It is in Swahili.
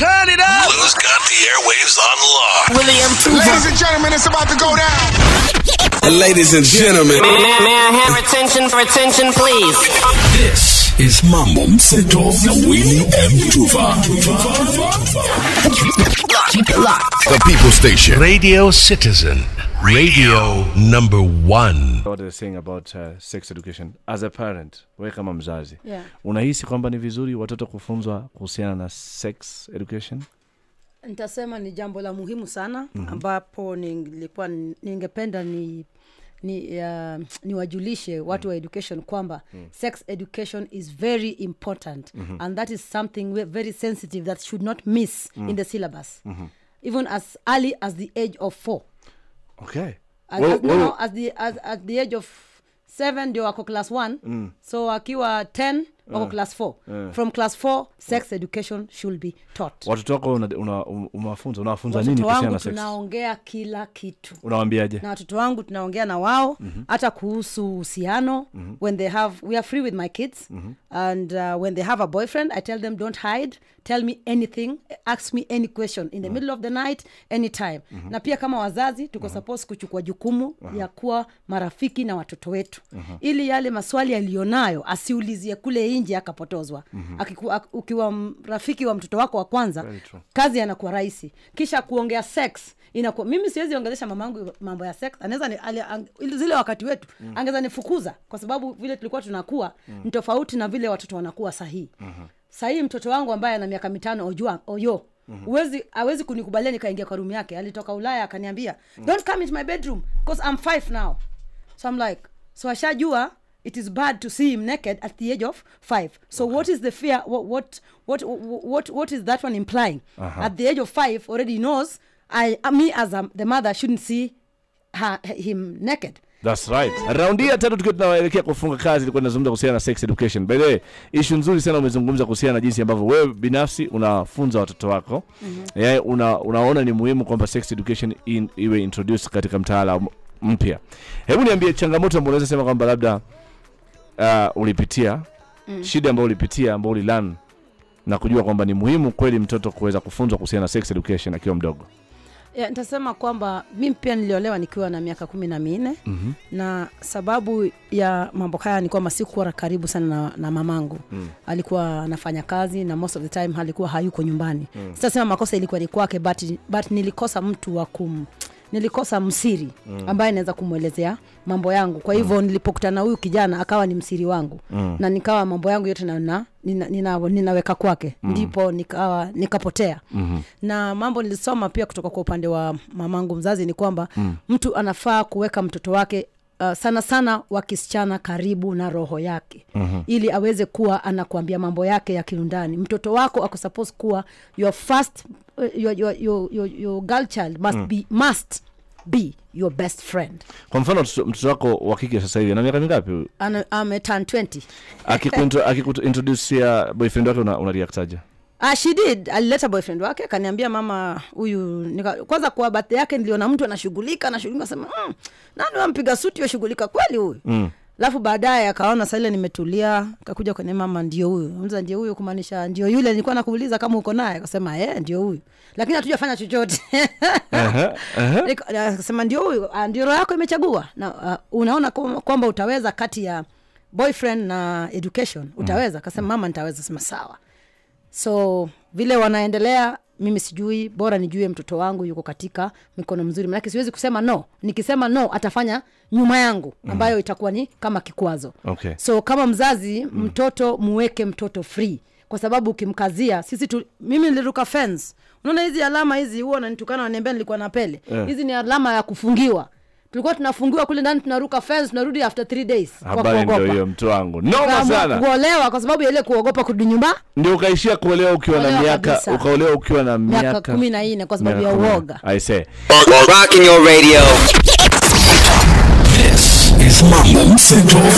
Turn it up. Lou's got the airwaves on lock. William Tuva. Ladies and gentlemen, it's about to go down. Ladies and gentlemen, may, may, may I have attention for attention, please? This is Mambo Mseto William Tuva. Lock, locked. The People Station, Radio Citizen. radio number one. What they're saying about uh, sex education as a parent, we kama mzazi yeah. unahisi kwamba ni vizuri watoto kufunzwa kuhusiana na sex education? Nitasema ni jambo la muhimu sana mm -hmm. ambapo nilikuwa ningependa ni ni uh, niwajulishe watu mm. wa education kwamba mm. sex education is very important mm -hmm. and that is something very sensitive that should not miss mm. in the syllabus mm -hmm. even as early as the age of four okay as, well, as, well, no, as the, as, at the age of seven ndio wako class one mm. so akiwa ten uh, class 4 uh, from class 4 sex education should be taught watoto wako unawafunza una, una nini wangu tunaongea kila kitu unawambiaje na watoto wangu tunaongea na wao mhm. hata mm-hmm. kuhusu uhusiano mm-hmm. when they have we are free with my kids mm-hmm. and uh, when they have a boyfriend i tell them don't hide tell me anything ask me any question in the mm-hmm. middle of the night anytime mm-hmm. na pia kama wazazi tuko mm-hmm. supposed kuchukua jukumu mm-hmm. ya kuwa marafiki na watoto wetu mm-hmm. ili yale maswali yaliyonayo asiulizie kule nje akapotozwa mm-hmm. ak, ukiwa rafiki wa mtoto wako wa kwanza kazi anakuwa rahisi kisha kuongea sex inakuwa mimi siwezi ongelesha mamangu mambo ya sex anaweza zile wakati wetu mm. angeza nifukuza kwa sababu vile tulikuwa tunakuwa mm. ni tofauti na vile watoto wanakuwa sahihi mm-hmm. sahii mtoto wangu ambaye ana miaka mitano ojua oyo mm-hmm. uwezi awezi kunikubalia nikaingia kwa rumu yake alitoka ulaya akaniambia mm. don't come into my bedroom because i'm five now so i'm like so ashajua it is bad to see him naked at the age of five. So okay. what is the fear? What what what what what is that one implying? Uh -huh. At the age of five, already knows I uh, me as a, the mother shouldn't see her, him naked. That's right. Raundi ya tatu tukiwa tunaelekea kufunga kazi, ilikuwa tunazungumza kuhusiana na sex education. By the way, issue nzuri sana umezungumza kuhusiana na jinsi ambavyo wewe binafsi unafunza watoto wako. Mm -hmm. Yeah, yaani una, unaona ni muhimu kwamba sex education in, iwe introduced katika mtaala mpya. Hebu niambie changamoto ambazo unaweza sema kwamba labda uh, ulipitia mm. shida ambayo ulipitia ambayo ulilan na kujua kwamba ni muhimu kweli mtoto kuweza kufunzwa kuhusiana na sex education akiwa mdogo nitasema kwamba mimi pia niliolewa nikiwa na miaka kumi na minne mm -hmm. na sababu ya mambo haya ni kwamba sikuwa karibu sana na, na mamangu mm. alikuwa anafanya kazi na most of the time alikuwa hayuko nyumbani mm. sitasema makosa ilikuwa ni kwake but, but nilikosa mtu wa kum nilikosa msiri mm. ambaye naweza kumwelezea mambo yangu kwa hivyo mm. nilipokutana huyu kijana akawa ni msiri wangu mm. na nikawa mambo yangu yote na, nina, nina, ninaweka kwake mm. ndipo nikawa nikapotea mm-hmm. na mambo nilisoma pia kutoka kwa upande wa mamangu mzazi ni kwamba mm. mtu anafaa kuweka mtoto wake uh, sana sana wa kisichana karibu na roho yake mm-hmm. ili aweze kuwa anakuambia mambo yake ya kiundani mtoto wako ako suppose kuwa your first your, your, your, your, your girl child must mm. be must be your best friend kwa mfano mtoto wako wa kike sasa hivi ana miaka mingapi ametan 20 akikuintrodusia boyfriend wake una, una reactaje Uh, she did alileta boyfriend wake akaniambia mama huyu nika, kwanza kwa birthday yake niliona mtu anashughulika anashughulika sema mm, nani wampiga suti yashughulika kweli huyu mm alafu baadaye akaona saa ile nimetulia kakuja kwenye mama ndio huyu mza ndio huyu kumaanisha ndio yule nilikuwa nakuuliza kama uko naye akasema eh ndio huyu lakini hatujafanya chochote akasema ndio huyu ah, ndio roho yako imechagua na uh, unaona kwamba utaweza kati ya boyfriend na education utaweza mm. akasema mama nitaweza sema sawa so vile wanaendelea mimi sijui bora nijue mtoto wangu yuko katika mikono mzuri manake siwezi kusema no nikisema no atafanya nyuma yangu mhm. ambayo mm. itakuwa ni kama kikwazo okay. so kama mzazi mm. mtoto muweke mtoto free kwa sababu ukimkazia sisi tu, mimi niliruka fence unaona hizi alama hizi huo nanitukana wanembea nilikuwa na pele eh. hizi yeah. ni alama ya kufungiwa tulikuwa tunafungiwa kule ndani tunaruka fence tunarudi after 3 days habari ndio hiyo mtu wangu noma sana kuolewa kwa sababu yaile ile kuogopa kurudi nyumba ndio ukaishia kuolewa ukiwa na miaka ukaolewa ukiwa na miaka 14 kwa sababu ya uoga i say your radio this is central